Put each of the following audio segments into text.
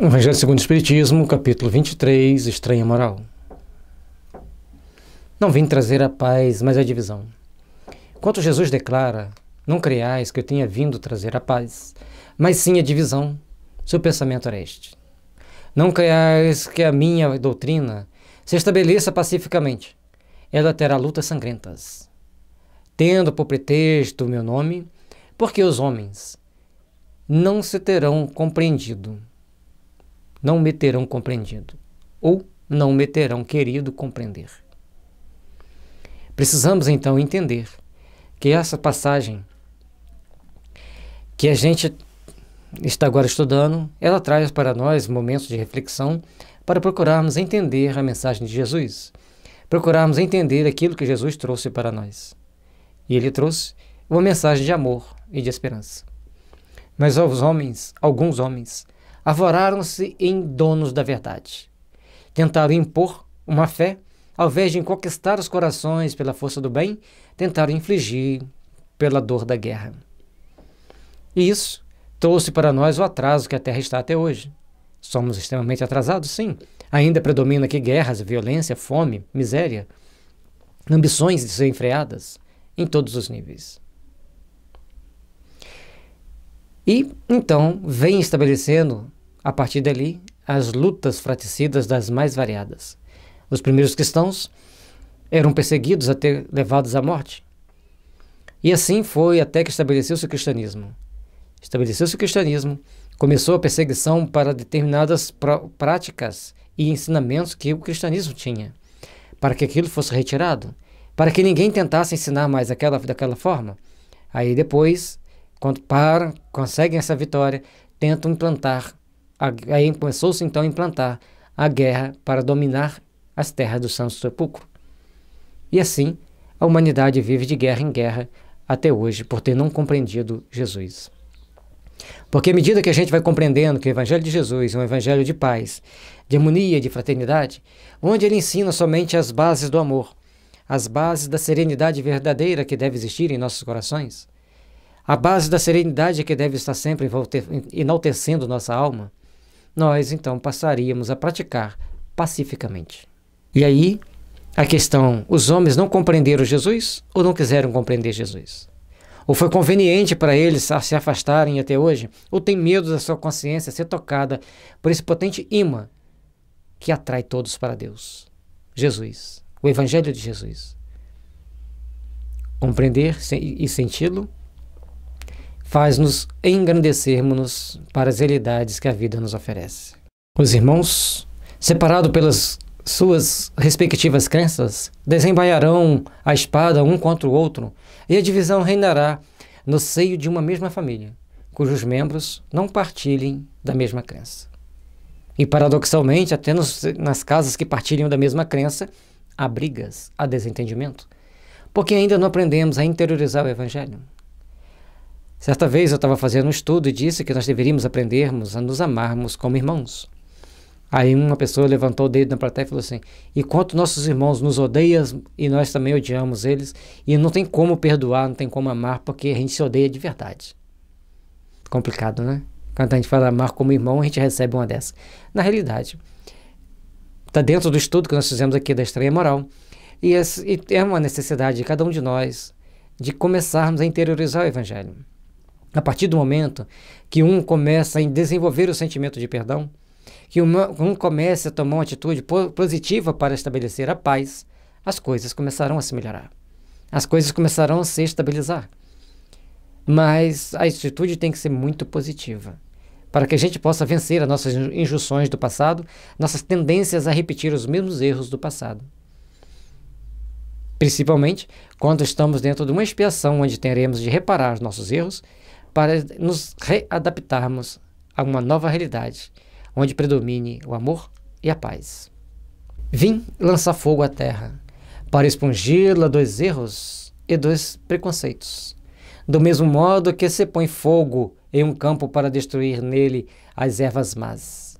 Evangelho segundo o Espiritismo, capítulo 23, Estranha Moral. Não vim trazer a paz, mas a divisão. Quanto Jesus declara, não creiais que eu tenha vindo trazer a paz, mas sim a divisão. Seu pensamento era este. Não creiais que a minha doutrina se estabeleça pacificamente. Ela terá lutas sangrentas. Tendo por pretexto o meu nome, porque os homens não se terão compreendido não me terão compreendido, ou não me terão querido compreender. Precisamos então entender que essa passagem que a gente está agora estudando, ela traz para nós momentos de reflexão para procurarmos entender a mensagem de Jesus, procurarmos entender aquilo que Jesus trouxe para nós. E ele trouxe uma mensagem de amor e de esperança. Mas aos homens, alguns homens, avoraram-se em donos da verdade. Tentaram impor uma fé, ao invés de conquistar os corações pela força do bem, tentaram infligir pela dor da guerra. E isso trouxe para nós o atraso que a Terra está até hoje. Somos extremamente atrasados, sim. Ainda predomina aqui guerras, violência, fome, miséria, ambições desenfreadas em todos os níveis. E então vem estabelecendo a partir dali, as lutas fraticidas das mais variadas. Os primeiros cristãos eram perseguidos até levados à morte. E assim foi até que estabeleceu-se o cristianismo. Estabeleceu-se o cristianismo, começou a perseguição para determinadas pr práticas e ensinamentos que o cristianismo tinha, para que aquilo fosse retirado, para que ninguém tentasse ensinar mais aquela, daquela forma. Aí depois, quando param, conseguem essa vitória, tentam implantar aí começou-se então a implantar a guerra para dominar as terras do Santo Sepulcro. E assim, a humanidade vive de guerra em guerra até hoje por ter não compreendido Jesus. Porque à medida que a gente vai compreendendo que o Evangelho de Jesus é um evangelho de paz, de harmonia, de fraternidade, onde ele ensina somente as bases do amor, as bases da serenidade verdadeira que deve existir em nossos corações, a base da serenidade que deve estar sempre enaltecendo nossa alma, nós então passaríamos a praticar pacificamente. E aí, a questão: os homens não compreenderam Jesus ou não quiseram compreender Jesus? Ou foi conveniente para eles se afastarem até hoje? Ou tem medo da sua consciência ser tocada por esse potente imã que atrai todos para Deus? Jesus, o Evangelho de Jesus. Compreender e senti-lo faz-nos engrandecermos para as realidades que a vida nos oferece. Os irmãos, separados pelas suas respectivas crenças, desembaiarão a espada um contra o outro, e a divisão reinará no seio de uma mesma família, cujos membros não partilhem da mesma crença. E paradoxalmente, até nos, nas casas que partilham da mesma crença, há brigas, há desentendimento, porque ainda não aprendemos a interiorizar o Evangelho. Certa vez eu estava fazendo um estudo e disse que nós deveríamos aprendermos a nos amarmos como irmãos. Aí uma pessoa levantou o dedo na plateia e falou assim: e quanto nossos irmãos nos odeiam e nós também odiamos eles, e não tem como perdoar, não tem como amar, porque a gente se odeia de verdade. Complicado, né? Quando a gente fala amar como irmão, a gente recebe uma dessa. Na realidade, está dentro do estudo que nós fizemos aqui da estreia moral. E é uma necessidade de cada um de nós de começarmos a interiorizar o Evangelho. A partir do momento que um começa a desenvolver o sentimento de perdão, que um comece a tomar uma atitude positiva para estabelecer a paz, as coisas começarão a se melhorar. As coisas começarão a se estabilizar. Mas a atitude tem que ser muito positiva para que a gente possa vencer as nossas injunções do passado, nossas tendências a repetir os mesmos erros do passado. Principalmente quando estamos dentro de uma expiação onde teremos de reparar os nossos erros, para nos readaptarmos a uma nova realidade, onde predomine o amor e a paz. Vim lançar fogo à terra, para expungi-la dos erros e dos preconceitos. Do mesmo modo que se põe fogo em um campo para destruir nele as ervas más.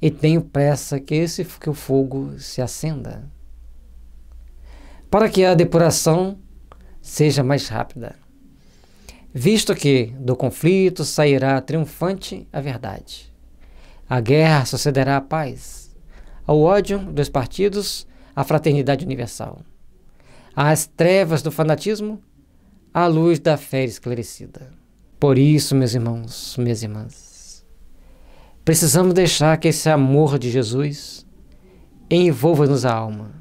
E tenho pressa que, esse, que o fogo se acenda, para que a depuração seja mais rápida visto que do conflito sairá triunfante a verdade. A guerra sucederá a paz, ao ódio dos partidos, a fraternidade universal. Às trevas do fanatismo, a luz da fé esclarecida. Por isso, meus irmãos, minhas irmãs, precisamos deixar que esse amor de Jesus envolva-nos a alma.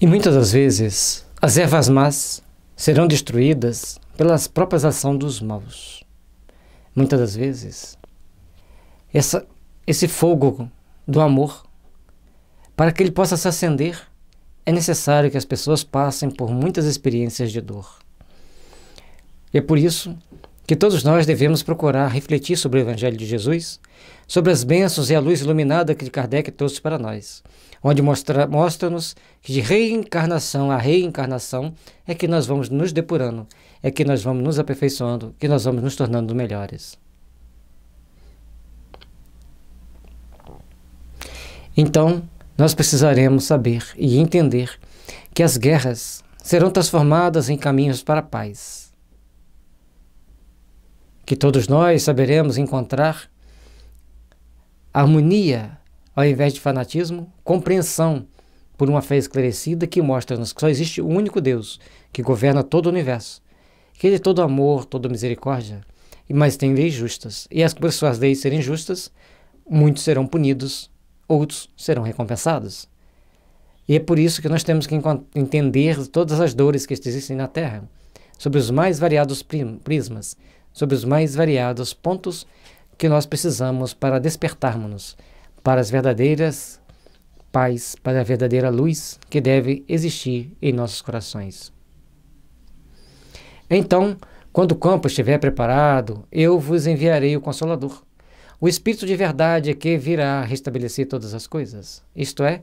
E muitas das vezes, as ervas más serão destruídas pelas próprias ações dos maus. Muitas das vezes, essa, esse fogo do amor, para que ele possa se acender, é necessário que as pessoas passem por muitas experiências de dor. E é por isso que todos nós devemos procurar refletir sobre o Evangelho de Jesus, sobre as bênçãos e a luz iluminada que Kardec trouxe para nós, onde mostra-nos mostra que de reencarnação a reencarnação é que nós vamos nos depurando é que nós vamos nos aperfeiçoando, que nós vamos nos tornando melhores. Então, nós precisaremos saber e entender que as guerras serão transformadas em caminhos para a paz. Que todos nós saberemos encontrar harmonia ao invés de fanatismo, compreensão por uma fé esclarecida que mostra-nos que só existe um único Deus que governa todo o universo que ele é todo amor, toda misericórdia, mas tem leis justas. E as por suas leis serem justas, muitos serão punidos, outros serão recompensados. E é por isso que nós temos que entender todas as dores que existem na Terra, sobre os mais variados prismas, sobre os mais variados pontos que nós precisamos para despertarmos para as verdadeiras paz, para a verdadeira luz que deve existir em nossos corações. Então, quando o campo estiver preparado, eu vos enviarei o Consolador, o Espírito de verdade é que virá restabelecer todas as coisas. Isto é,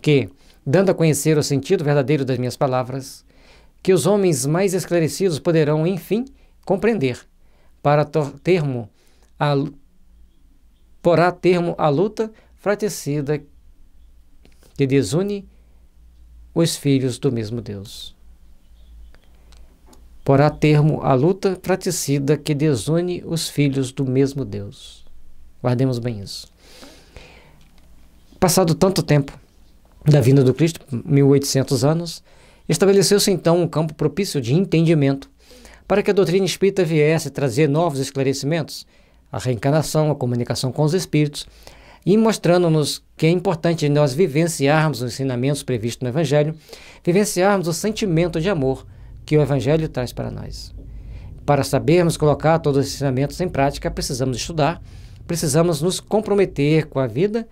que, dando a conhecer o sentido verdadeiro das minhas palavras, que os homens mais esclarecidos poderão, enfim, compreender, para termo a, porá termo à luta fratecida que desune os filhos do mesmo Deus porá termo à luta fraticida que desune os filhos do mesmo Deus. Guardemos bem isso. Passado tanto tempo da vinda do Cristo, 1800 anos, estabeleceu-se então um campo propício de entendimento para que a doutrina espírita viesse trazer novos esclarecimentos, a reencarnação, a comunicação com os espíritos, e mostrando-nos que é importante nós vivenciarmos os ensinamentos previstos no Evangelho, vivenciarmos o sentimento de amor que o Evangelho traz para nós. Para sabermos colocar todos os ensinamentos em prática, precisamos estudar, precisamos nos comprometer com a vida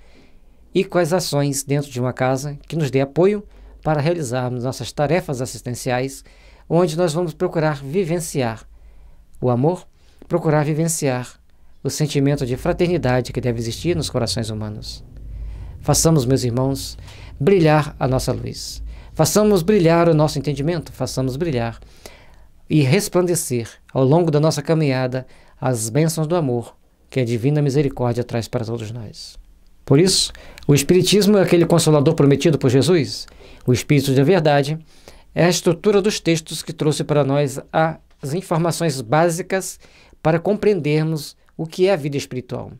e com as ações dentro de uma casa que nos dê apoio para realizarmos nossas tarefas assistenciais, onde nós vamos procurar vivenciar o amor, procurar vivenciar o sentimento de fraternidade que deve existir nos corações humanos. Façamos, meus irmãos, brilhar a nossa luz. Façamos brilhar o nosso entendimento, façamos brilhar e resplandecer ao longo da nossa caminhada as bênçãos do amor que a divina misericórdia traz para todos nós. Por isso, o Espiritismo é aquele consolador prometido por Jesus, o Espírito da Verdade, é a estrutura dos textos que trouxe para nós as informações básicas para compreendermos o que é a vida espiritual.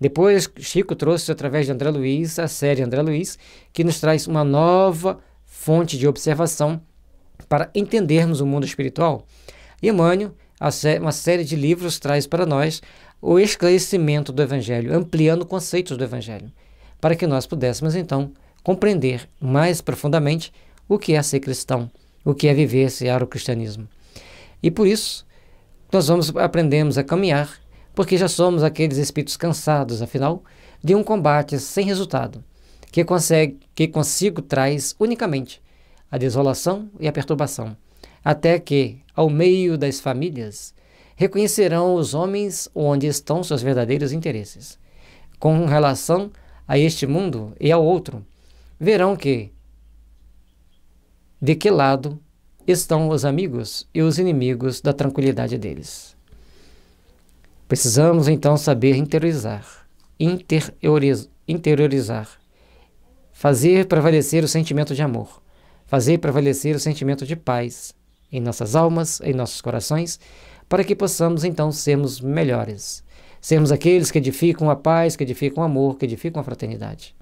Depois, Chico trouxe, através de André Luiz, a série André Luiz, que nos traz uma nova fonte de observação para entendermos o mundo espiritual. Emmanuel, uma série de livros, traz para nós o esclarecimento do Evangelho, ampliando conceitos do Evangelho, para que nós pudéssemos então compreender mais profundamente o que é ser cristão, o que é viver esse o cristianismo. E por isso, nós vamos aprendemos a caminhar, porque já somos aqueles espíritos cansados, afinal, de um combate sem resultado, que, consegue, que consigo traz unicamente a desolação e a perturbação, até que, ao meio das famílias, reconhecerão os homens onde estão seus verdadeiros interesses. Com relação a este mundo e ao outro, verão que de que lado estão os amigos e os inimigos da tranquilidade deles. Precisamos então saber interiorizar, interiorizar fazer prevalecer o sentimento de amor, fazer prevalecer o sentimento de paz em nossas almas, em nossos corações, para que possamos então sermos melhores, sermos aqueles que edificam a paz, que edificam o amor, que edificam a fraternidade.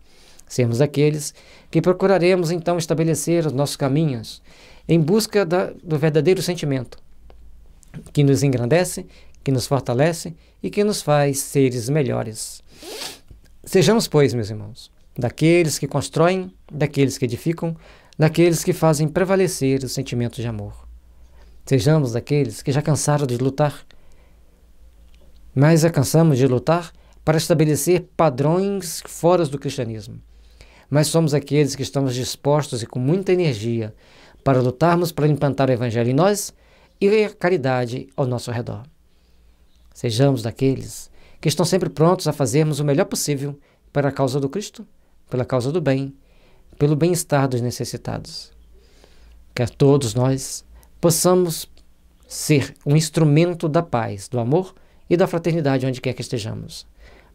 Sermos aqueles que procuraremos então estabelecer os nossos caminhos em busca da, do verdadeiro sentimento que nos engrandece, que nos fortalece e que nos faz seres melhores. Sejamos, pois, meus irmãos, daqueles que constroem, daqueles que edificam, daqueles que fazem prevalecer os sentimentos de amor. Sejamos daqueles que já cansaram de lutar, mas já cansamos de lutar para estabelecer padrões fora do cristianismo. Mas somos aqueles que estamos dispostos e com muita energia para lutarmos para implantar o Evangelho em nós e a caridade ao nosso redor. Sejamos daqueles que estão sempre prontos a fazermos o melhor possível para a causa do Cristo pela causa do bem, pelo bem-estar dos necessitados. Que a todos nós possamos ser um instrumento da paz, do amor e da fraternidade onde quer que estejamos,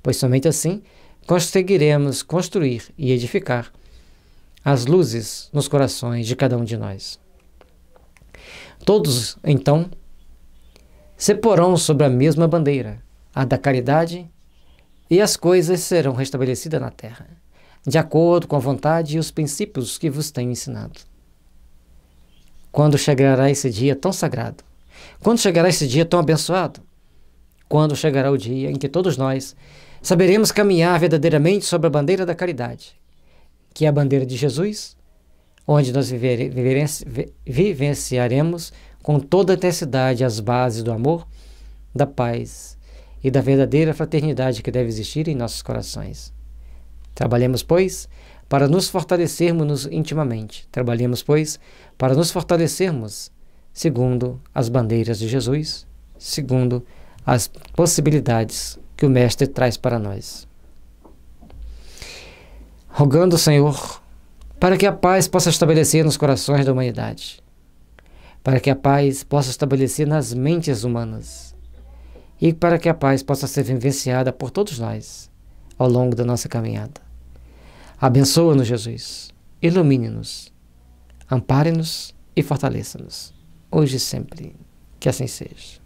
pois somente assim conseguiremos construir e edificar as luzes nos corações de cada um de nós. Todos, então, se porão sobre a mesma bandeira, a da caridade, e as coisas serão restabelecidas na terra de acordo com a vontade e os princípios que vos tenho ensinado. Quando chegará esse dia tão sagrado? Quando chegará esse dia tão abençoado? Quando chegará o dia em que todos nós saberemos caminhar verdadeiramente sobre a bandeira da caridade, que é a bandeira de Jesus, onde nós vivere, vivenciaremos com toda a intensidade as bases do amor, da paz e da verdadeira fraternidade que deve existir em nossos corações. Trabalhemos, pois, para nos fortalecermos intimamente. Trabalhemos, pois, para nos fortalecermos segundo as bandeiras de Jesus, segundo as possibilidades que o Mestre traz para nós. Rogando, Senhor, para que a paz possa estabelecer nos corações da humanidade, para que a paz possa estabelecer nas mentes humanas e para que a paz possa ser vivenciada por todos nós ao longo da nossa caminhada. Abençoa-nos, Jesus. Ilumine-nos. Ampare-nos e fortaleça-nos. Hoje e sempre. Que assim seja.